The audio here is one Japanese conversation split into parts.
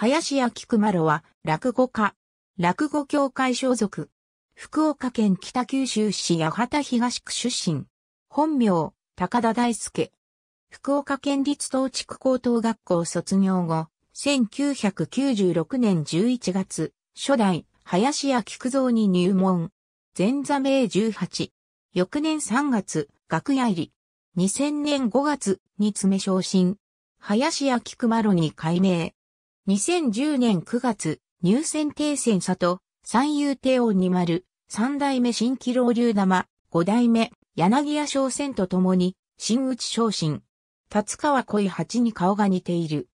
林家菊丸は、落語家。落語協会所属。福岡県北九州市八幡東区出身。本名、高田大輔。福岡県立東地区高等学校卒業後、1996年11月、初代、林家菊蔵に入門。前座名18。翌年3月、楽屋入り。2000年5月に詰め昇進。林家菊丸に改名。2010年9月、入選定戦里、三遊亭王に丸、三代目新規老流玉、五代目、柳屋商船と共に、新内昇進。達川恋八に顔が似ている。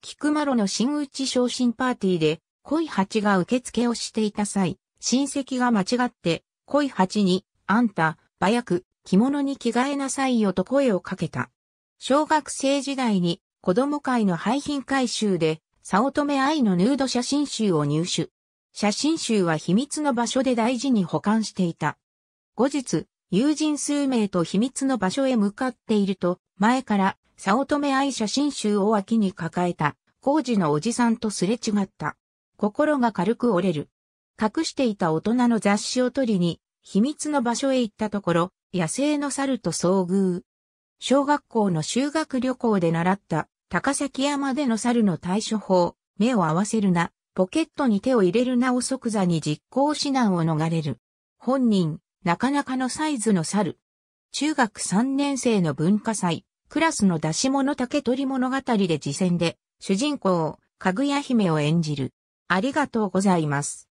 菊丸の新内昇進パーティーで、恋八が受付をしていた際、親戚が間違って、恋八に、あんた、早く、着物に着替えなさいよと声をかけた。小学生時代に、子供会の廃品回収で、早乙女愛のヌード写真集を入手。写真集は秘密の場所で大事に保管していた。後日、友人数名と秘密の場所へ向かっていると、前から早乙女愛写真集を脇に抱えた、工事のおじさんとすれ違った。心が軽く折れる。隠していた大人の雑誌を取りに、秘密の場所へ行ったところ、野生の猿と遭遇。小学校の修学旅行で習った高崎山での猿の対処法、目を合わせるな、ポケットに手を入れるなを即座に実行指南を逃れる。本人、なかなかのサイズの猿。中学3年生の文化祭、クラスの出し物竹取物語で次戦で、主人公、かぐや姫を演じる。ありがとうございます。